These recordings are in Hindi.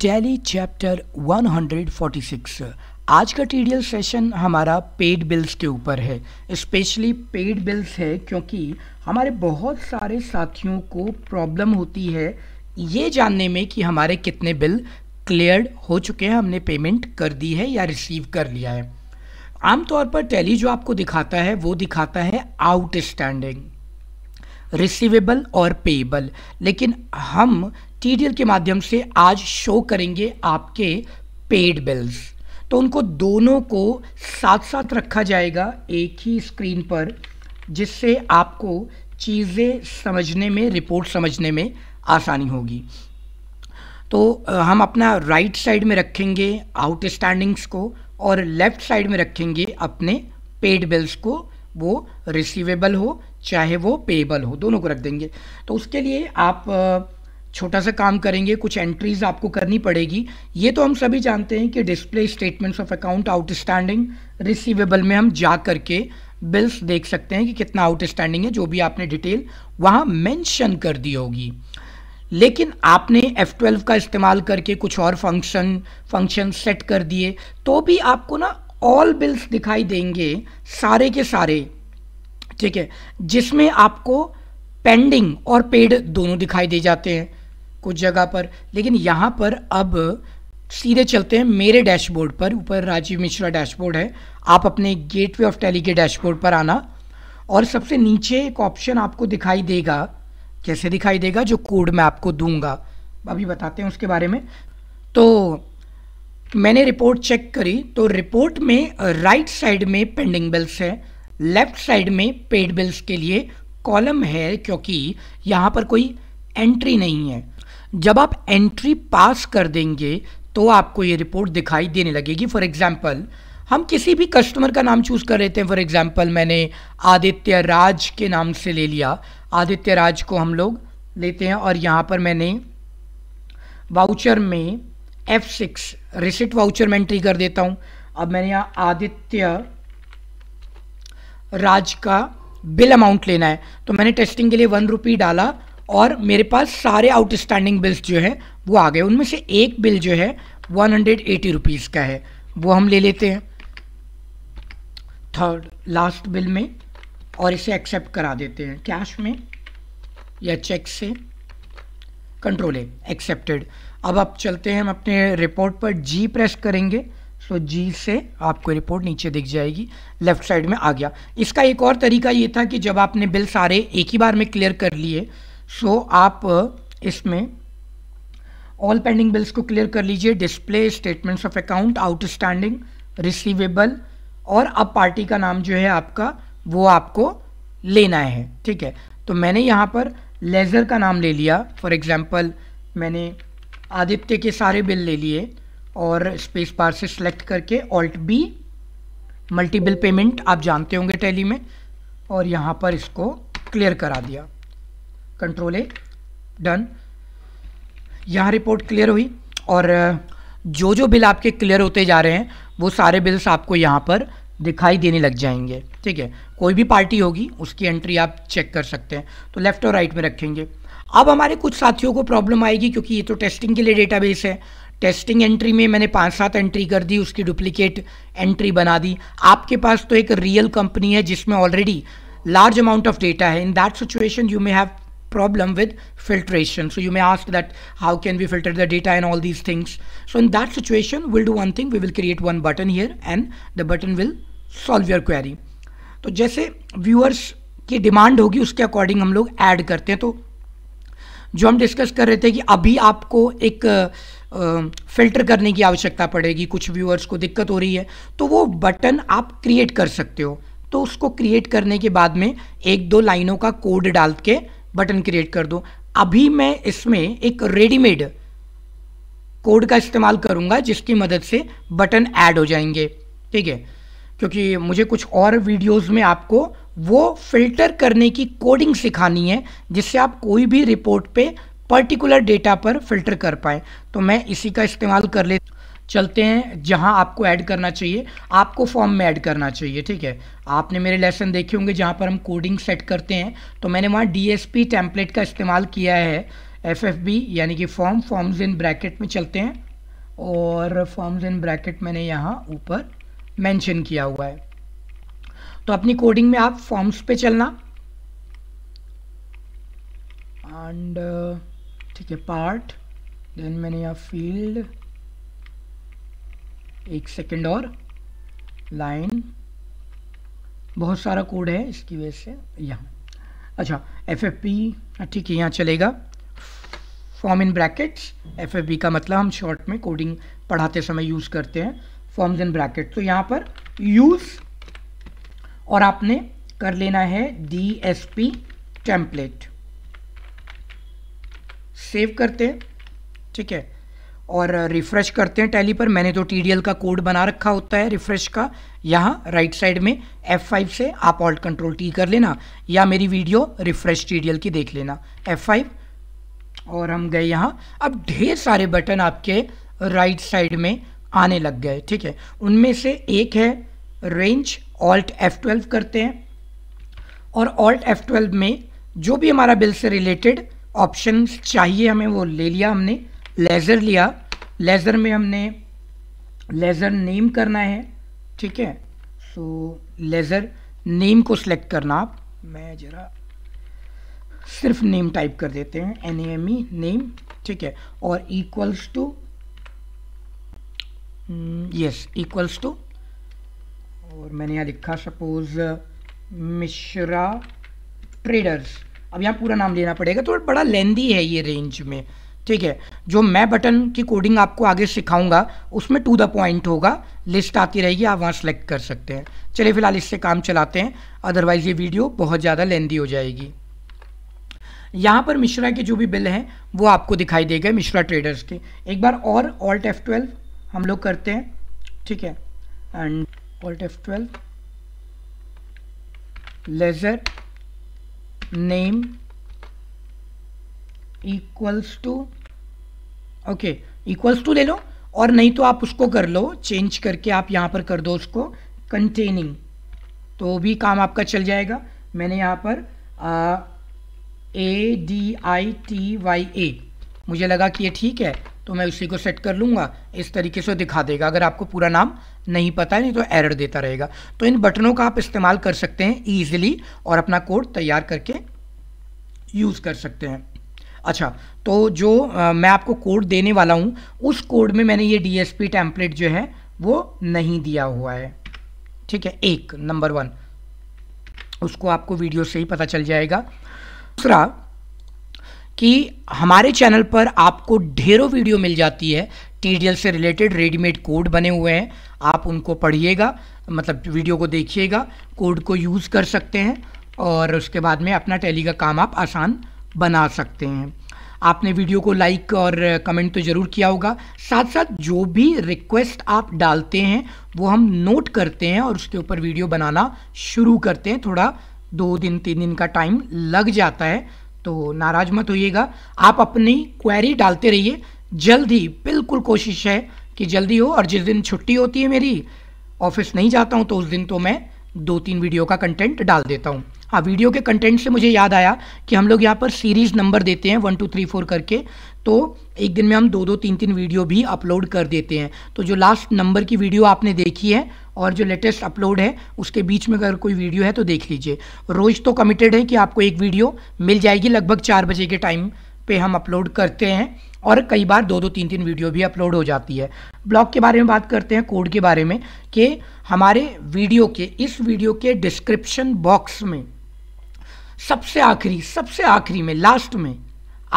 टैली चैप्टर 146 आज का टी सेशन हमारा पेड बिल्स के ऊपर है स्पेशली पेड बिल्स है क्योंकि हमारे बहुत सारे साथियों को प्रॉब्लम होती है ये जानने में कि हमारे कितने बिल क्लियर हो चुके हैं हमने पेमेंट कर दी है या रिसीव कर लिया है आमतौर पर टैली जो आपको दिखाता है वो दिखाता है आउटस्टैंडिंग रिसीवेबल और पेबल लेकिन हम टीडीएल के माध्यम से आज शो करेंगे आपके पेड बिल्स तो उनको दोनों को साथ साथ रखा जाएगा एक ही स्क्रीन पर जिससे आपको चीज़ें समझने में रिपोर्ट समझने में आसानी होगी तो हम अपना राइट साइड में रखेंगे आउटस्टैंडिंग्स को और लेफ्ट साइड में रखेंगे अपने पेड बिल्स को वो रिसीवेबल हो चाहे वो पेबल हो दोनों को रख देंगे तो उसके लिए आप छोटा सा काम करेंगे कुछ एंट्रीज आपको करनी पड़ेगी ये तो हम सभी जानते हैं कि display statements of account outstanding receivable में हम जा करके बिल्स देख सकते हैं कि कितना आउटस्टैंडिंग है जो भी आपने डिटेल वहाँ मेंशन कर दी होगी लेकिन आपने F12 का इस्तेमाल करके कुछ और फंक्शन फंक्शन सेट कर दिए तो भी आपको ना ऑल बिल्स दिखाई देंगे सारे के सारे ठीक है जिसमें आपको पेंडिंग और पेड दोनों दिखाई दे जाते हैं कुछ जगह पर लेकिन यहाँ पर अब सीधे चलते हैं मेरे डैशबोर्ड पर ऊपर राजीव मिश्रा डैशबोर्ड है आप अपने गेटवे ऑफ टेली के डैशबोर्ड पर आना और सबसे नीचे एक ऑप्शन आपको दिखाई देगा कैसे दिखाई देगा जो कोड मैं आपको दूंगा अभी बताते हैं उसके बारे में तो मैंने रिपोर्ट चेक करी तो रिपोर्ट में राइट साइड में पेंडिंग बिल्स है लेफ्ट साइड में पेड बिल्स के लिए कॉलम है क्योंकि यहाँ पर कोई एंट्री नहीं है जब आप एंट्री पास कर देंगे तो आपको ये रिपोर्ट दिखाई देने लगेगी फॉर एग्ज़ाम्पल हम किसी भी कस्टमर का नाम चूज़ कर लेते हैं फॉर एग्ज़ाम्पल मैंने आदित्य राज के नाम से ले लिया आदित्य राज को हम लोग लेते हैं और यहाँ पर मैंने वाउचर में एफ सिक्स रिसिट वाउचर में एंट्री कर देता हूँ अब मैंने यहाँ आदित्य राज का बिल अमाउंट लेना है तो मैंने टेस्टिंग के लिए वन रुपी डाला और मेरे पास सारे आउटस्टैंडिंग बिल्स जो हैं वो आ गए उनमें से एक बिल जो है वन हंड्रेड एटी रुपीज़ का है वो हम ले लेते हैं थर्ड लास्ट बिल में और इसे एक्सेप्ट करा देते हैं कैश में या चेक से कंट्रोल है एक्सेप्टेड अब आप चलते हैं हम अपने रिपोर्ट पर जी प्रेस करेंगे सो so, जी से आपको रिपोर्ट नीचे दिख जाएगी लेफ्ट साइड में आ गया इसका एक और तरीका ये था कि जब आपने बिल सारे एक ही बार में क्लियर कर लिए सो so, आप uh, इसमें ऑल पेंडिंग बिल्स को क्लियर कर लीजिए display statements of account outstanding receivable और अब पार्टी का नाम जो है आपका वो आपको लेना है ठीक है तो मैंने यहाँ पर लेज़र का नाम ले लिया फॉर एग्ज़ाम्पल मैंने आदित्य के सारे बिल ले लिए और स्पेस बार से सिलेक्ट करके ऑल्ट बी मल्टीबिल पेमेंट आप जानते होंगे टैली में और यहाँ पर इसको क्लियर करा दिया कंट्रोल ए डन यहाँ रिपोर्ट क्लियर हुई और जो जो बिल आपके क्लियर होते जा रहे हैं वो सारे बिल्स आपको यहाँ पर दिखाई देने लग जाएंगे ठीक है कोई भी पार्टी होगी उसकी एंट्री आप चेक कर सकते हैं तो लेफ़्ट और राइट में रखेंगे अब हमारे कुछ साथियों को प्रॉब्लम आएगी क्योंकि ये तो टेस्टिंग के लिए डेटाबेस है टेस्टिंग एंट्री में मैंने पाँच सात एंट्री कर दी उसकी डुप्लीकेट एंट्री बना दी आपके पास तो एक रियल कंपनी है जिसमें already large amount of data है in that situation you may have problem with filtration. So you may ask that how can we filter the data and all these things. So in that situation, we'll do one thing. We will create one button here and the button will solve your query. तो जैसे viewers की डिमांड होगी उसके अकॉर्डिंग हम लोग ऐड करते हैं तो जो हम डिस्कस कर रहे थे कि अभी आपको एक फिल्टर uh, करने की आवश्यकता पड़ेगी कुछ व्यूअर्स को दिक्कत हो रही है तो वो बटन आप क्रिएट कर सकते हो तो उसको क्रिएट करने के बाद में एक दो लाइनों का कोड डाल के बटन क्रिएट कर दो अभी मैं इसमें एक रेडीमेड कोड का इस्तेमाल करूंगा जिसकी मदद से बटन ऐड हो जाएंगे ठीक है क्योंकि मुझे कुछ और वीडियोस में आपको वो फिल्टर करने की कोडिंग सिखानी है जिससे आप कोई भी रिपोर्ट पे पर्टिकुलर डेटा पर फिल्टर कर पाए तो मैं इसी का इस्तेमाल कर लेता चलते हैं जहां आपको ऐड करना चाहिए आपको फॉर्म में ऐड करना चाहिए ठीक है आपने मेरे लेसन देखे होंगे जहाँ पर हम कोडिंग सेट करते हैं तो मैंने वहाँ डी एस पी टेम्पलेट का इस्तेमाल किया है एफ एफ बी यानी कि फॉर्म फॉर्म्स इन ब्रैकेट में चलते हैं और फॉर्म्स इन ब्रैकेट मैंने यहाँ ऊपर मैंशन किया हुआ है तो अपनी कोडिंग में आप फॉर्म्स पे चलना एंड ठीक है पार्ट देन मैंने यहाँ फील्ड एक सेकंड और लाइन बहुत सारा कोड है इसकी वजह से यहाँ अच्छा एफ एफ पी ठीक है यहाँ चलेगा form in brackets F F B का मतलब हम शॉर्ट में कोडिंग पढ़ाते समय यूज़ करते हैं फॉर्म्स इन ब्रैकेट तो यहाँ पर यूज़ और आपने कर लेना है D S P template save करते हैं ठीक है और रिफ़्रेश करते हैं टैली पर मैंने तो टी का कोड बना रखा होता है रिफ़्रेश का यहाँ राइट साइड में F5 से आप ऑल्ट कंट्रोल टी कर लेना या मेरी वीडियो रिफ़्रेश टी की देख लेना F5 और हम गए यहाँ अब ढेर सारे बटन आपके राइट साइड में आने लग गए ठीक है उनमें से एक है रेंज ऑल्ट F12 करते हैं और ऑल्ट F12 में जो भी हमारा बिल से रिलेटेड ऑप्शन चाहिए हमें वो ले लिया हमने लेज़र लिया लेज़र में हमने लेज़र नेम करना है ठीक है सो लेज़र नेम को सिलेक्ट करना आप मैं ज़रा सिर्फ नेम टाइप कर देते हैं एन एम ई नेम ठीक है और equals to yes equals to और मैंने यहाँ लिखा सपोज मिश्रा ट्रेडर्स अब यहाँ पूरा नाम लेना पड़ेगा तो बड़ा लेंदी है ये रेंज में ठीक है जो मैं बटन की कोडिंग आपको आगे सिखाऊंगा उसमें टू द पॉइंट होगा लिस्ट आती रहेगी आप वहाँ सेलेक्ट कर सकते हैं चलिए फिलहाल इससे काम चलाते हैं अदरवाइज़ ये वीडियो बहुत ज़्यादा लेंदी हो जाएगी यहाँ पर मिश्रा के जो भी बिल हैं वो आपको दिखाई देगा मिश्रा ट्रेडर्स के एक बार और ऑल्ट एफ ट्वेल्व हम लोग करते हैं ठीक है and alt F twelve ledger name equals to okay equals to ले लो और नहीं तो आप उसको कर लो चेंज करके आप यहाँ पर कर दो उसको कंटेनिंग तो भी काम आपका चल जाएगा मैंने यहाँ पर A D I T Y A मुझे लगा कि ये ठीक है तो मैं उसी को सेट कर लूँगा इस तरीके से दिखा देगा अगर आपको पूरा नाम नहीं पता है नहीं तो एरर देता रहेगा तो इन बटनों का आप इस्तेमाल कर सकते हैं ईजिली और अपना कोड तैयार करके यूज़ कर सकते हैं अच्छा तो जो आ, मैं आपको कोड देने वाला हूँ उस कोड में मैंने ये डीएसपी टेम्पलेट जो है वो नहीं दिया हुआ है ठीक है एक नंबर वन उसको आपको वीडियो से ही पता चल जाएगा दूसरा कि हमारे चैनल पर आपको ढेरों वीडियो मिल जाती है टी से रिलेटेड रेडीमेड कोड बने हुए हैं आप उनको पढ़िएगा मतलब वीडियो को देखिएगा कोड को यूज़ कर सकते हैं और उसके बाद में अपना टैली का काम आप आसान बना सकते हैं आपने वीडियो को लाइक और कमेंट तो ज़रूर किया होगा साथ साथ जो भी रिक्वेस्ट आप डालते हैं वो हम नोट करते हैं और उसके ऊपर वीडियो बनाना शुरू करते हैं थोड़ा दो दिन तीन दिन का टाइम लग जाता है तो नाराज मत होइएगा आप अपनी क्वेरी डालते रहिए जल्द ही बिल्कुल कोशिश है कि जल्दी हो और जिस दिन छुट्टी होती है मेरी ऑफिस नहीं जाता हूँ तो उस दिन तो मैं दो तीन वीडियो का कंटेंट डाल देता हूँ हाँ वीडियो के कंटेंट से मुझे याद आया कि हम लोग यहाँ पर सीरीज़ नंबर देते हैं वन टू थ्री फोर करके तो एक दिन में हम दो दो तीन तीन वीडियो भी अपलोड कर देते हैं तो जो लास्ट नंबर की वीडियो आपने देखी है और जो लेटेस्ट अपलोड है उसके बीच में अगर कोई वीडियो है तो देख लीजिए रोज़ तो कमिटेड है कि आपको एक वीडियो मिल जाएगी लगभग चार बजे के टाइम पे हम अपलोड करते हैं और कई बार दो दो तीन तीन वीडियो भी अपलोड हो जाती है ब्लॉग के बारे में बात करते हैं कोड के बारे में कि हमारे वीडियो के इस वीडियो के डिस्क्रिप्शन बॉक्स में सबसे आखिरी सबसे आखिरी में लास्ट में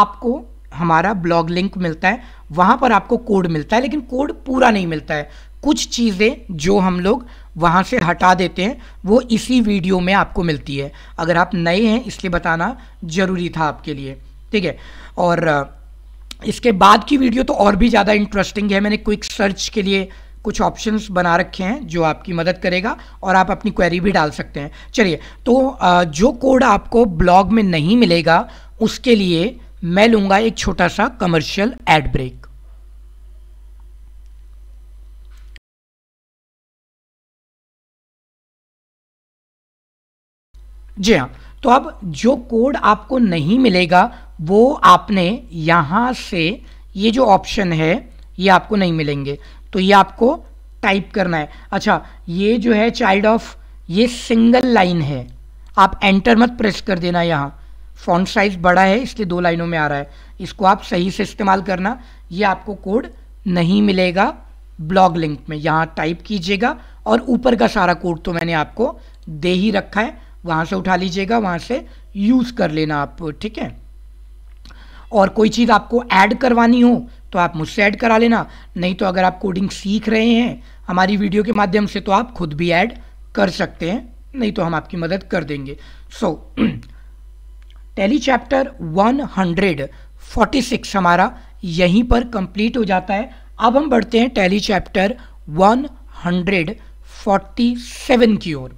आपको हमारा ब्लॉग लिंक मिलता है वहाँ पर आपको कोड मिलता है लेकिन कोड पूरा नहीं मिलता है कुछ चीज़ें जो हम लोग वहाँ से हटा देते हैं वो इसी वीडियो में आपको मिलती है अगर आप नए हैं इसलिए बताना ज़रूरी था आपके लिए ठीक है और इसके बाद की वीडियो तो और भी ज़्यादा इंटरेस्टिंग है मैंने क्विक सर्च के लिए कुछ ऑप्शंस बना रखे हैं जो आपकी मदद करेगा और आप अपनी क्वेरी भी डाल सकते हैं चलिए तो जो कोड आपको ब्लॉग में नहीं मिलेगा उसके लिए मैं लूँगा एक छोटा सा कमर्शियल एड ब्रेक जी हाँ तो अब जो कोड आपको नहीं मिलेगा वो आपने यहाँ से ये जो ऑप्शन है ये आपको नहीं मिलेंगे तो ये आपको टाइप करना है अच्छा ये जो है चाइल्ड ऑफ ये सिंगल लाइन है आप एंटर मत प्रेस कर देना यहाँ फॉन्ट साइज बड़ा है इसलिए दो लाइनों में आ रहा है इसको आप सही से इस्तेमाल करना ये आपको कोड नहीं मिलेगा ब्लॉग लिंक में यहाँ टाइप कीजिएगा और ऊपर का सारा कोड तो मैंने आपको दे ही रखा है वहाँ से उठा लीजिएगा वहाँ से यूज़ कर लेना आप ठीक है और कोई चीज़ आपको ऐड करवानी हो तो आप मुझसे ऐड करा लेना नहीं तो अगर आप कोडिंग सीख रहे हैं हमारी वीडियो के माध्यम से तो आप खुद भी ऐड कर सकते हैं नहीं तो हम आपकी मदद कर देंगे सो टेली चैप्टर 146 हमारा यहीं पर कंप्लीट हो जाता है अब हम बढ़ते हैं टेली चैप्टर 147 की ओर